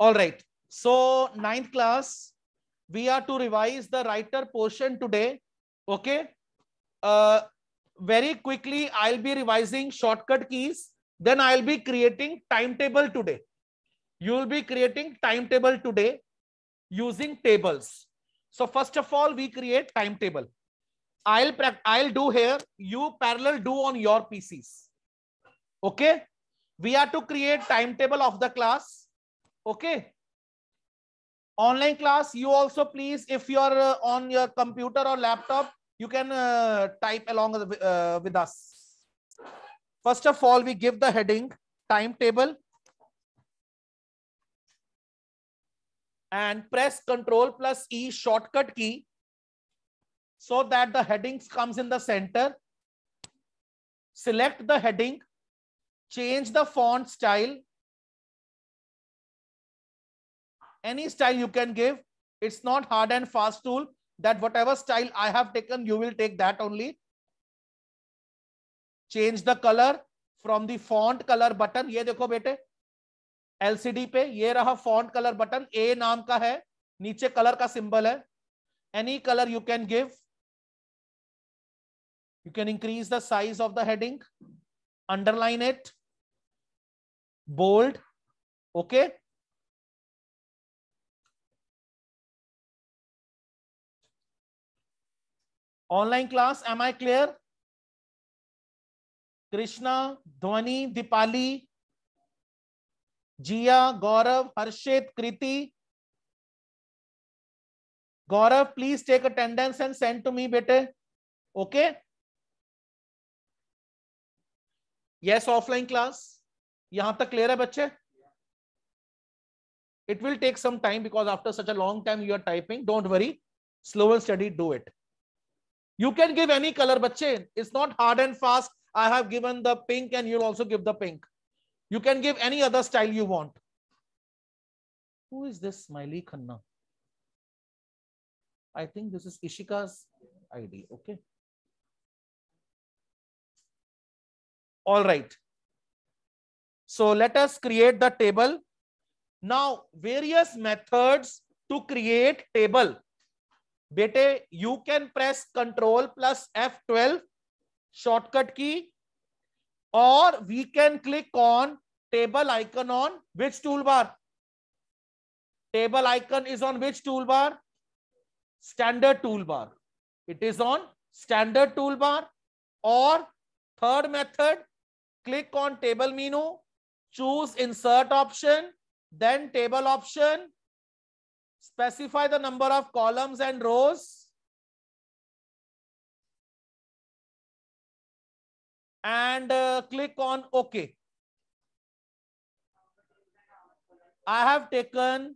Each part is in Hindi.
All right. So ninth class, we are to revise the writer portion today. Okay. Uh, very quickly, I'll be revising shortcut keys. Then I'll be creating timetable today. You will be creating timetable today using tables. So first of all, we create timetable. I'll I'll do here. You parallel do on your PCs. Okay. We are to create timetable of the class. Okay. Online class, you also please, if you are uh, on your computer or laptop, you can uh, type along with, uh, with us. First of all, we give the heading timetable and press control plus E shortcut key so that the headings comes in the center. Select the heading, change the font style any style you can give it's not hard and fast tool that whatever style i have taken you will take that only change the color from the font color button ye dekho bete lcd pe ye raha font color button a naam ka hai niche color ka symbol hai any color you can give you can increase the size of the heading underline it bold okay online class am I clear Krishna Dhwani Deepali Jiya Gaurav Harshit Kriti Gaurav please take attendance and send to me बेटे ओके यस ऑफलाइन क्लास यहां तक क्लियर है बच्चे it will take some time because after such a long time you are typing don't worry slow and study do it You can give any color, bache. It's not hard and fast. I have given the pink and you'll also give the pink. You can give any other style you want. Who is this Smiley Khanna? I think this is Ishika's ID. Okay. All right. So let us create the table. Now, various methods to create table. बेटे you can press control plus F twelve shortcut key और we can click on table icon on which toolbar table icon is on which toolbar standard toolbar it is on standard toolbar और third method click on table menu choose insert option then table option specify the number of columns and rows and uh, click on okay I have taken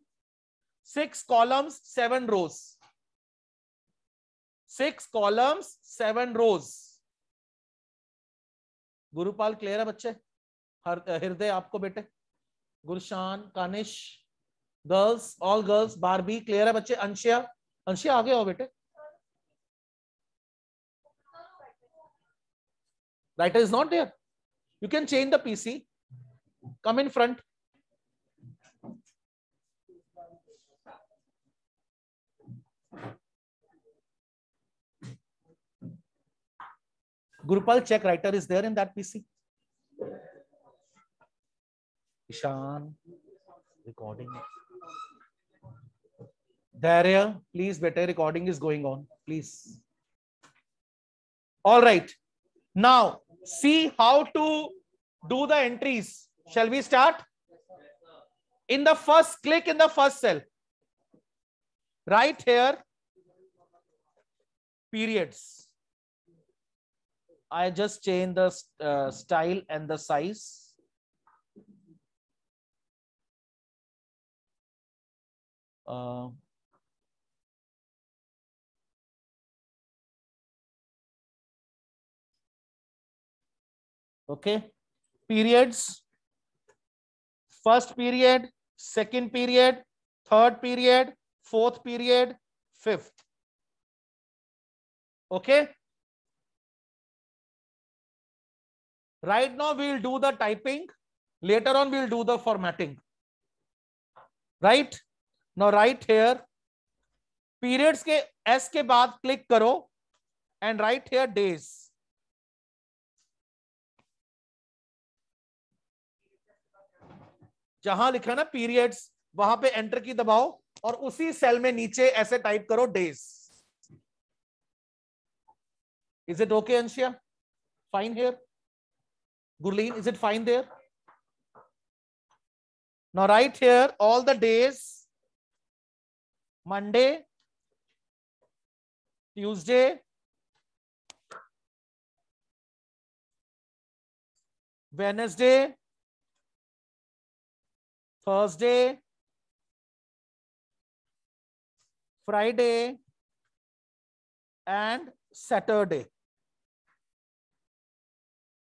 six columns, seven rows. Six columns, seven rows. gurupal clear hai बच्चे हृदय आपको बेटे Gurshan Kanish girls all girls Barbie clear है बच्चे अंशिया अंशिया आगे हो बेटे writer is not there you can change the PC come in front Gurupal check writer is there in that PC Ishan recording है Dharya, please, better recording is going on. Please. All right. Now, see how to do the entries. Shall we start? In the first, click in the first cell. Right here, periods. I just change the uh, style and the size. Uh, okay periods first period second period third period fourth period fifth okay right now we will do the typing later on we will do the formatting right now right here periods के s के बाद click करो and right here days जहां लिखा ना पीरियड्स वहां पे एंटर की दबाओ और उसी सेल में नीचे ऐसे टाइप करो days is it okay Anshiya fine here Gurleen is it fine there no write here all the days Monday Tuesday wednesday Thursday, Friday, and Saturday.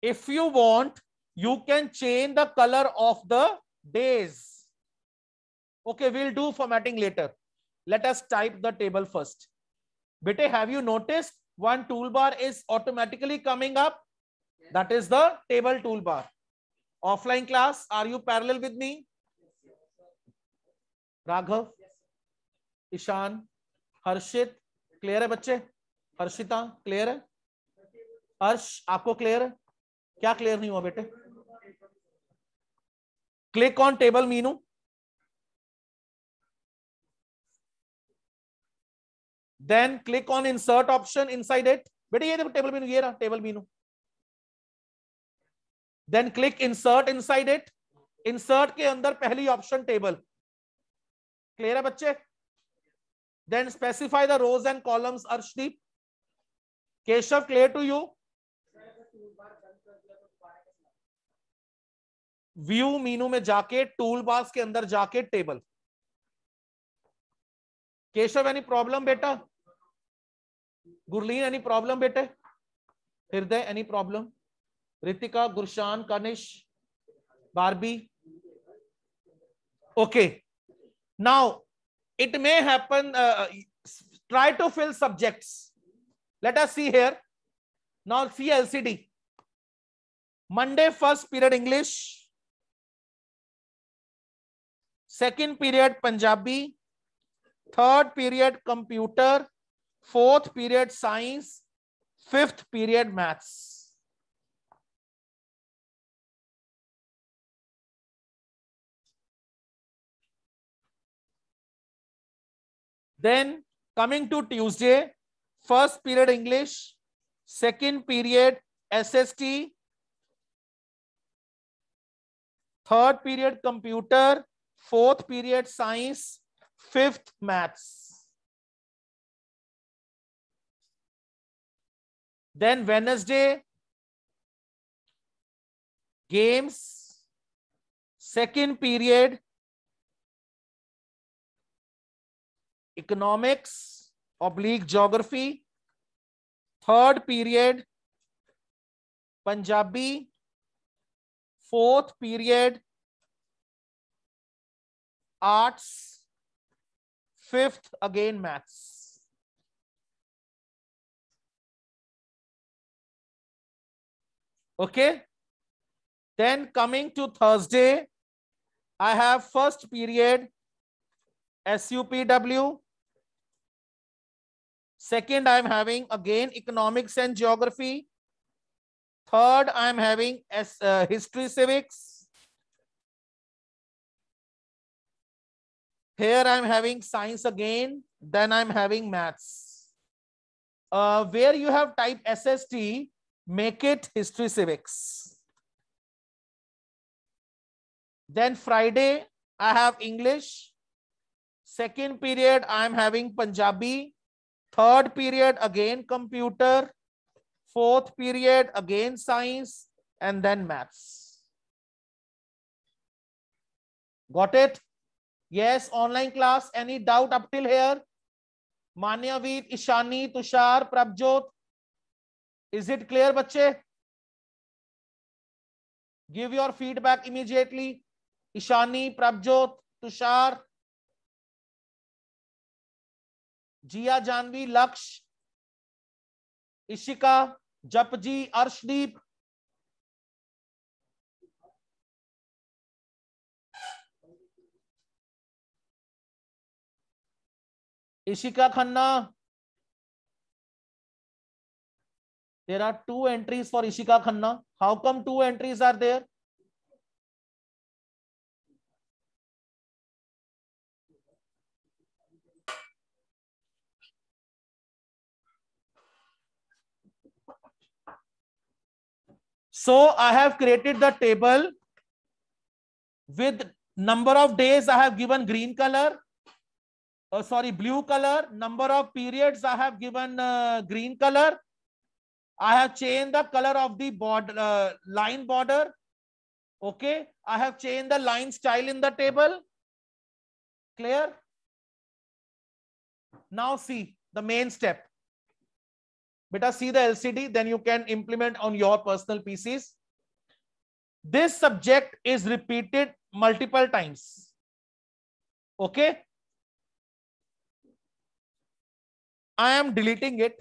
If you want, you can change the color of the days. Okay, we'll do formatting later. Let us type the table first. Bete, have you noticed one toolbar is automatically coming up? That is the table toolbar. Offline class, are you parallel with me? Raghav Ishaan Harshit clear है बच्चे हर्षिता क्लियर है हर्ष आपको क्लियर है क्या क्लियर नहीं हुआ बेटे click on table menu click on insert option inside at बेटे ये देखो टेबल मीनू ये रहा table menu click insert inside at insert के अंदर पहली ऑप्शन टेबल क्लियर है बच्चे then specify the rows and columns Arshdeep Keshav clear to you view menu में जाके टूल बॉक्स के अंदर जाके टेबल केशव एनी प्रॉब्लम बेटा गुरलीन एनी प्रॉब्लम बेटे Hriday any problem Ritika Gurshan Kanish Barbie okay okay. Now, it may happen, uh, uh, try to fill subjects. Let us see here. Now, see LCD. Monday, first period English. Second period Punjabi. Third period computer. Fourth period science. Fifth period maths. Then coming to Tuesday, first period English, second period SST, third period computer, fourth period science, fifth maths. Then Wednesday, games, second period economics oblique geography third period Punjabi fourth period arts fifth again maths okay then coming to thursday i have first period supw Second, I am having again economics and geography. Third, I am having as uh, history civics. Here I am having science again. Then I am having maths. Uh, where you have type SST, make it history civics. Then Friday, I have English. Second period, I am having Punjabi. Third period again computer fourth period again science and then maths got it yes online class any doubt up till here Manyavit Ishani Tushar Prabhjot is it clear बच्चे give your feedback immediately Ishani Prabhjot Tushar Jiya Janvi Lakshya Ishika ji Arshdeep Ishika Khanna there are two entries for Ishika Khanna how come two entries are there So I have created the table with number of days I have given green color. Uh, sorry, blue color. Number of periods I have given uh, green color. I have changed the color of the border, uh, line border. Okay. I have changed the line style in the table. Clear? Now see the main step. Beta, see the LCD, then you can implement on your personal PCs. This subject is repeated multiple times. Okay. I am deleting it.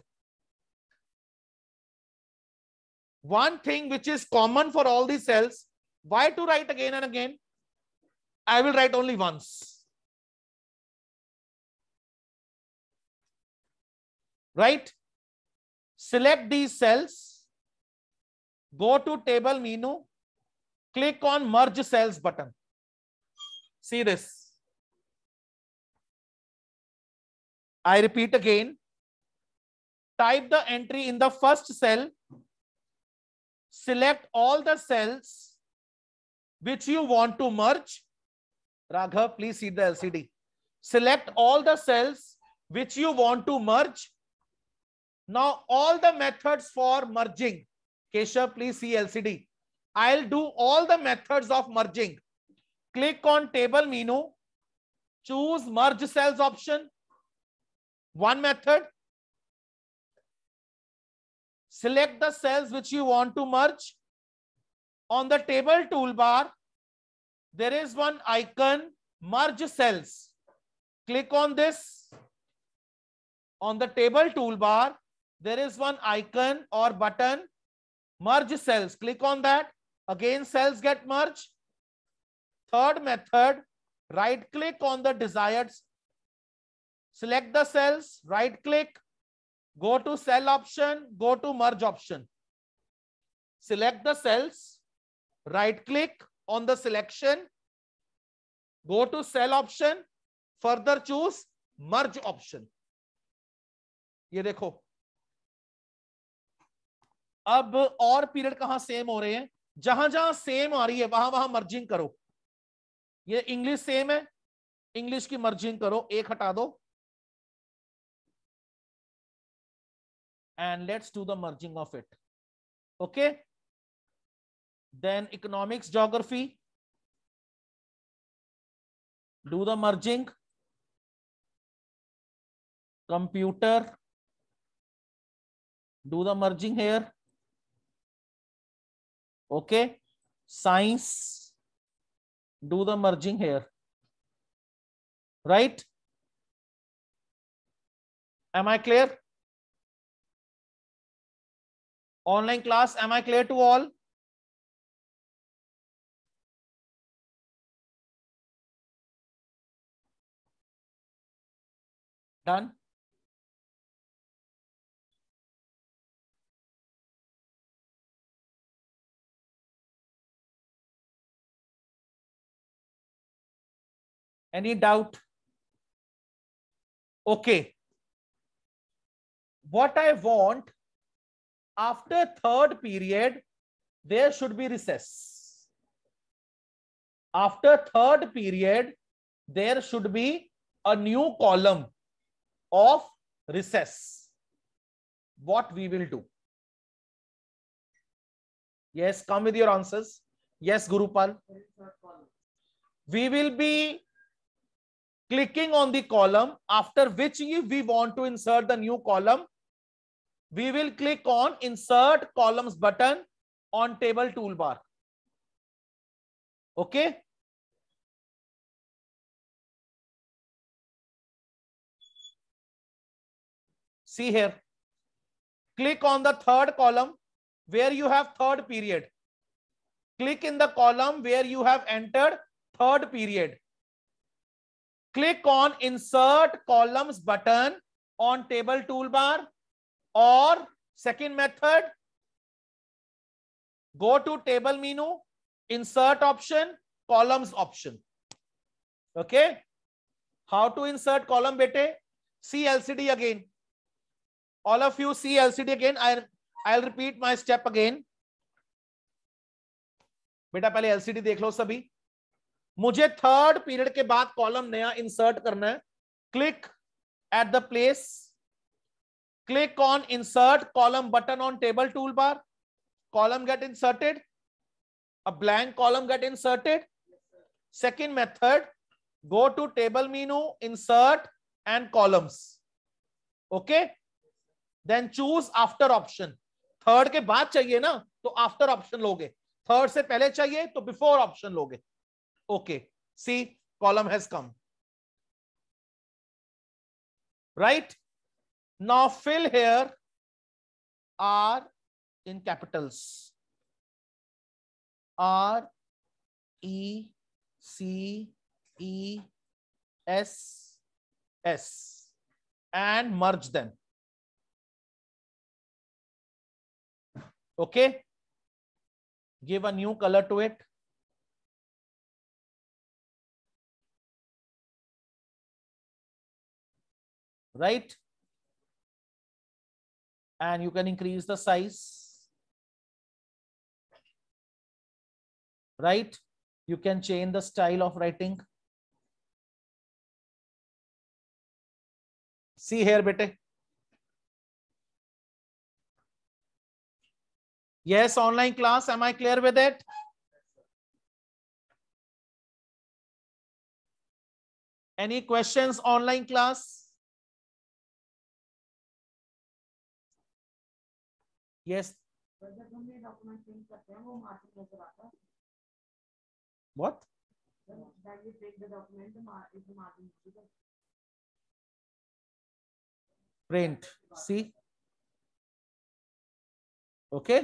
One thing which is common for all these cells, why to write again and again? I will write only once. Right? Select these cells, go to table menu, click on merge cells button. See this. I repeat again, type the entry in the first cell, select all the cells which you want to merge. Raghav, please see the LCD. Select all the cells which you want to merge now, all the methods for merging, Kesha, please see LCD. I'll do all the methods of merging. Click on table menu, choose merge cells option. One method. Select the cells which you want to merge. On the table toolbar, there is one icon, merge cells. Click on this. On the table toolbar, there is one icon or button merge cells click on that again cells get merged third method right click on the desired select the cells right click go to cell option go to merge option select the cells right click on the selection go to cell option further choose merge option ye dekho अब और पीरियड कहां सेम हो रहे हैं जहां जहां सेम आ रही है वहां वहां मर्जिंग करो ये इंग्लिश सेम है इंग्लिश की मर्जिंग करो एक हटा दो and let's do the merging of it okay then economics geography do the merging computer do the merging here Okay. Science, do the merging here. Right? Am I clear? Online class, am I clear to all? Done? Any doubt? Okay. What I want after third period, there should be recess. After third period, there should be a new column of recess. What we will do? Yes, come with your answers. Yes, Gurupal. We will be clicking on the column after which we want to insert the new column, we will click on insert columns button on table toolbar. Okay. See here. Click on the third column where you have third period. Click in the column where you have entered third period click on insert columns button on table toolbar or second method go to table menu insert option columns option okay how to insert column bete see lcd again all of you see lcd again i i'll repeat my step again बेटा पहले एलसीडी देख लो सभी मुझे थर्ड पीरियड के बाद कॉलम नया इंसर्ट करना है click at the place click on insert column button on table tool bar column get inserted a blank column get inserted second method go to table menu insert and columns okay then choose after option third के बाद चाहिए ना तो आफ्टर ऑप्शन लोगे थर्ड से पहले चाहिए तो बिफोर ऑप्शन लोगे Okay. See, column has come. Right? Now fill here R in capitals. R E C E S S and merge them. Okay. Give a new color to it. right? And you can increase the size, right? You can change the style of writing. See here, bete. Yes, online class. Am I clear with it? Any questions online class? Yes what print see okay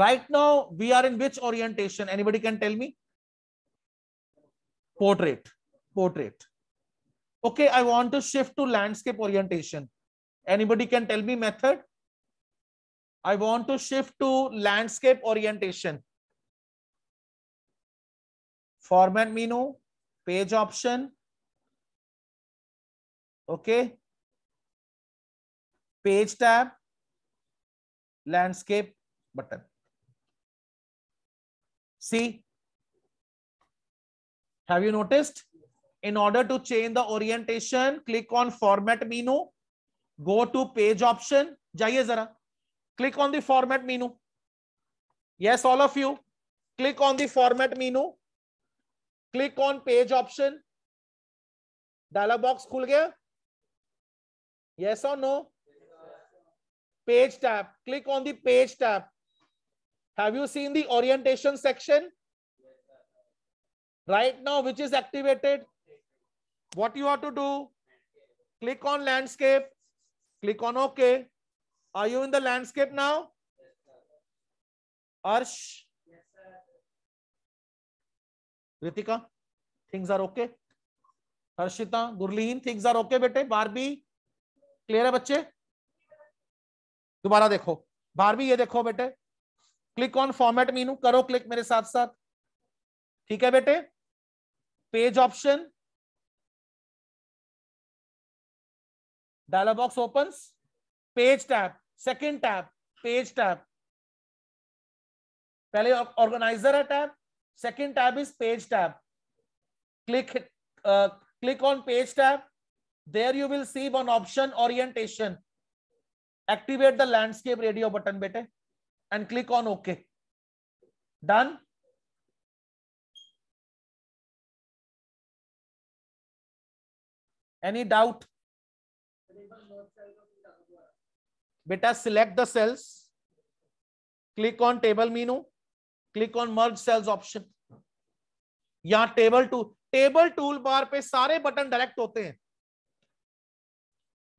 right now we are in which orientation anybody can tell me portrait portrait okay i want to shift to landscape orientation anybody can tell me method i want to shift to landscape orientation format menu page option okay page tab landscape button see have you noticed in order to change the orientation click on format menu go to page option jaiye zara click on the format menu yes all of you click on the format menu click on page option dialog box khul gaya yes or no page tab click on the page tab have you seen the orientation section right now which is activated what you have to do click on landscape click on okay are you in the landscape now arsh ritika things are okay harshita gurleen things are okay bete Barbie clear hai bacche dobara dekho Barbie ye dekho bete click on format menu karo click mere sath sath theek hai bete page option dialog box opens page tab second tab page tab पहले ऑर्गेनाइजर है tab second tab is page tab click click on page tab there you will see one option orientation activate the landscape radio button bete and click on ok done any doubt बेटा select the cells click on table menu click on merge cells option यहां table to table tool bar पे सारे बटन डायरेक्ट होते हैं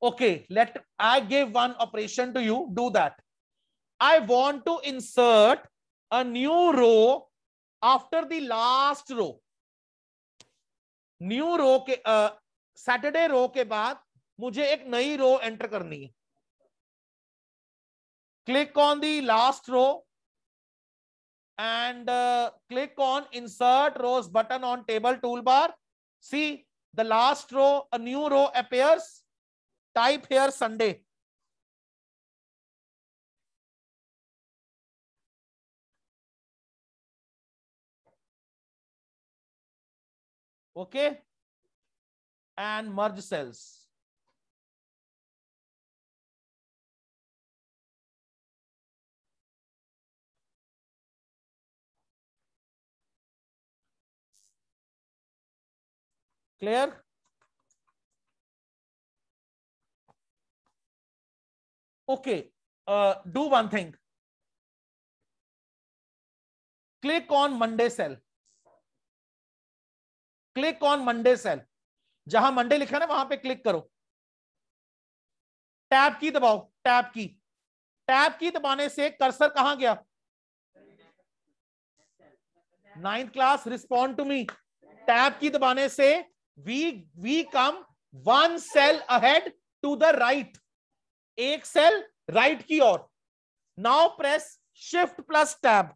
okay let I give one operation to you do that I want to insert a new row after the last row new row के सैटरडे uh, रो के बाद मुझे एक नई रो एंटर करनी है click on the last row and click on insert rows button on table tool bar see the last row a new row appears type here Sunday okay and merge cells clear okay uh, do one thing click on monday cell click on monday cell जहां मंडे लिखा ना वहां पे क्लिक करो टैब की दबाओ टैब की टैब की दबाने से कर्सर कहां गया ninth class respond to me tab की दबाने से we we come one cell ahead to the right एक सेल राइट की ओर now press shift plus tab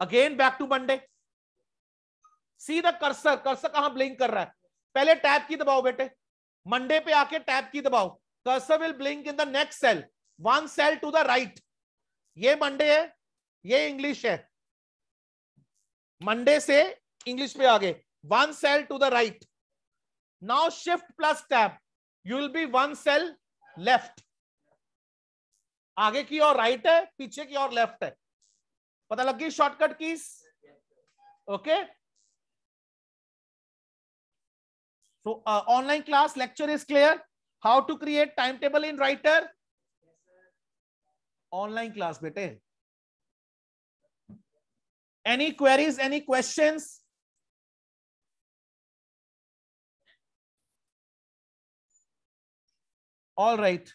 again back to Monday see the cursor cursor कहां ब्लिंक कर रहा है पहले टैब की दबाओ बेटे मंडे पे आके टैब की दबाओ cursor will blink in the next cell one cell to the right ये मंडे है ये इंग्लिश है मंडे से इंग्लिश पे आगे one cell to the right now shift plus tab you will be one cell left आगे की ओर राइट है पीछे की ओर लेफ्ट है पता लग गई shortcut keys okay so online class lecture is clear how to create time table in Writer online class बेटे any queries any question All right.